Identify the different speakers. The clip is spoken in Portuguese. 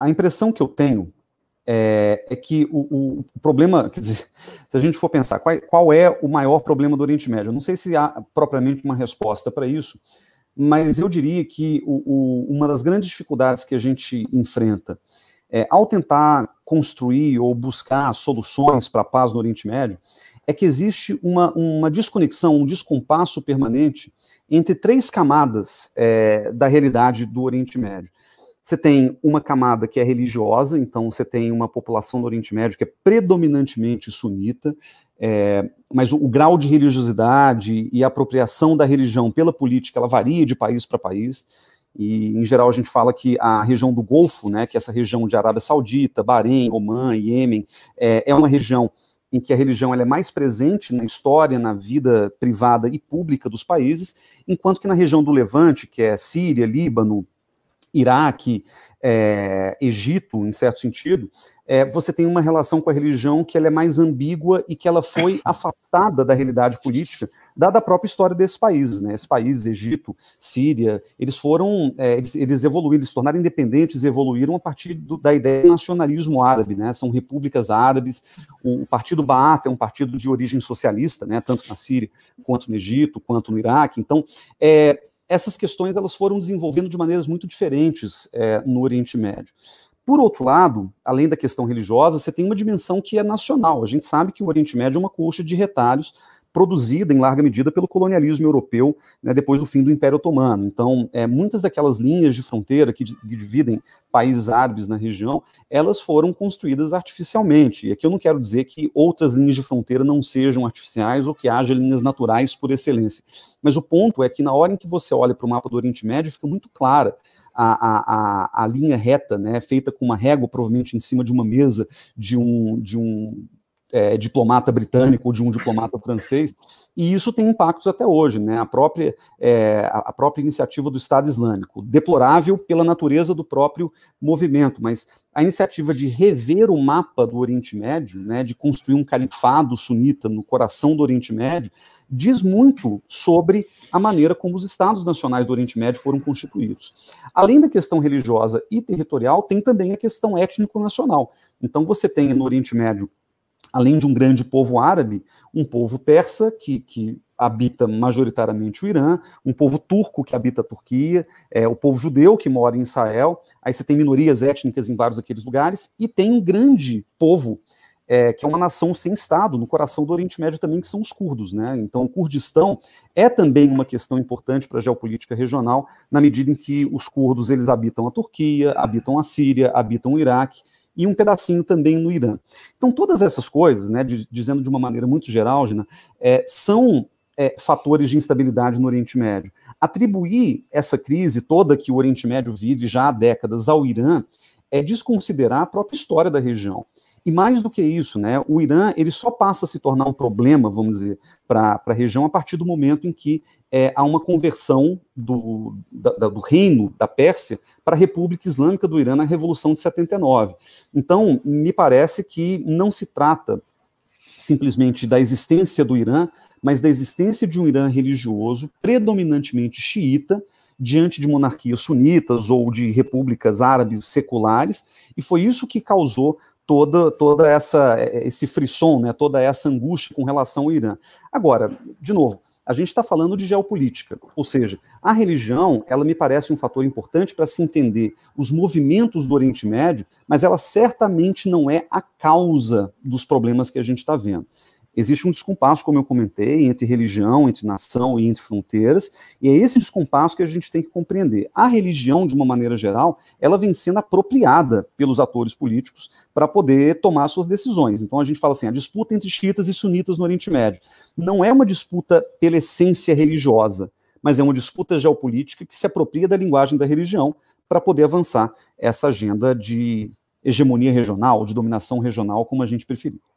Speaker 1: a impressão que eu tenho é, é que o, o, problema, quer dizer, se a gente for pensar qual, qual, é o maior problema do Oriente Médio, não sei se há propriamente uma resposta para isso, mas eu diria que o, o, uma das grandes dificuldades que a gente enfrenta é, ao tentar construir ou buscar soluções para a paz no Oriente Médio, é que existe uma, uma desconexão, um descompasso permanente entre três camadas é, da realidade do Oriente Médio. Você tem uma camada que é religiosa, então você tem uma população do Oriente Médio que é predominantemente sunita, é, mas o, o, grau de religiosidade e a apropriação da religião pela política ela varia de país para país. E em geral a gente fala que a região do Golfo, né, que é essa região de Arábia Saudita, Bahrein, Omã, Iêmen, é, é uma região em que a religião ela é mais presente na história, na vida privada e pública dos países, enquanto que na região do Levante, que é Síria, Líbano, Iraque, é, Egito, em certo sentido, é, você tem uma relação com a religião que ela é mais ambígua e que ela foi afastada da realidade política, dada a própria história desses países. Né? Esses países, Egito, Síria, eles foram, é, eles, eles evoluíram, eles se tornaram independentes e evoluíram a partir do, da ideia do nacionalismo árabe. Né? São repúblicas árabes. O, o Partido Baath é um partido de origem socialista, né? tanto na Síria, quanto no Egito, quanto no Iraque. Então, é, essas questões elas foram desenvolvendo de maneiras muito diferentes é, no Oriente Médio. Por outro lado, além da questão religiosa, você tem uma dimensão que é nacional. A gente sabe que o Oriente Médio é uma coxa de retalhos produzida em larga medida pelo colonialismo europeu né, depois do fim do Império Otomano. Então, é, muitas daquelas linhas de fronteira que, que, dividem países árabes na região, elas foram construídas artificialmente. E aqui eu não quero dizer que outras linhas de fronteira não sejam artificiais ou que haja linhas naturais por excelência. Mas o ponto é que na hora em que você olha para o mapa do Oriente Médio, fica muito clara a, a, a, linha reta, né, feita com uma régua, provavelmente em cima de uma mesa de um, de um é, diplomata britânico ou de um diplomata francês, e isso tem impactos até hoje, né? A própria, é, a própria iniciativa do Estado Islâmico, deplorável pela natureza do próprio movimento, mas a iniciativa de rever o mapa do Oriente Médio, né, de construir um califado sunita no coração do Oriente Médio, diz muito sobre a maneira como os estados nacionais do Oriente Médio foram constituídos. Além da questão religiosa e territorial, tem também a questão étnico-nacional. Então, você tem no Oriente Médio além de um grande povo árabe, um povo persa que, que habita majoritariamente o Irã, um povo turco que habita a Turquia, é, o povo judeu que mora em Israel, aí você tem minorias étnicas em vários daqueles lugares, e tem um grande povo é, que é uma nação sem Estado, no coração do Oriente Médio também, que são os curdos. Né? Então, o Kurdistão é também uma questão importante para a geopolítica regional, na medida em que os curdos eles habitam a Turquia, habitam a Síria, habitam o Iraque, e um pedacinho também no Irã. Então, todas essas coisas, né, de, dizendo de uma maneira muito geral, Gina, é, são é, fatores de instabilidade no Oriente Médio. Atribuir essa crise toda que o Oriente Médio vive já há décadas ao Irã é desconsiderar a própria história da região. E mais do que isso, né, o Irã ele só passa a se tornar um problema, vamos dizer, para a região a partir do momento em que é, há uma conversão do, da, da, do reino da Pérsia para a República Islâmica do Irã na Revolução de 79. Então, me parece que não se trata simplesmente da existência do Irã, mas da existência de um Irã religioso predominantemente xiita, diante de monarquias sunitas ou de repúblicas árabes seculares, e foi isso que causou toda, toda essa é, é, esse frisson, né, toda essa angústia com relação ao Irã. Agora, de novo, a gente está falando de geopolítica, ou seja, a religião, ela me parece um fator importante para se entender os movimentos do Oriente Médio, mas ela certamente não é a causa dos problemas que a gente está vendo. Existe um descompasso, como eu comentei, entre religião, entre nação e entre fronteiras, e é esse descompasso que a gente tem que compreender. A religião, de uma maneira geral, ela vem sendo apropriada pelos atores políticos para poder tomar suas decisões. Então a gente fala assim, a disputa entre xiitas e sunitas no Oriente Médio não é uma disputa pela essência religiosa, mas é uma disputa geopolítica que se apropria da linguagem da religião para poder avançar essa agenda de hegemonia regional, de dominação regional, como a gente preferir.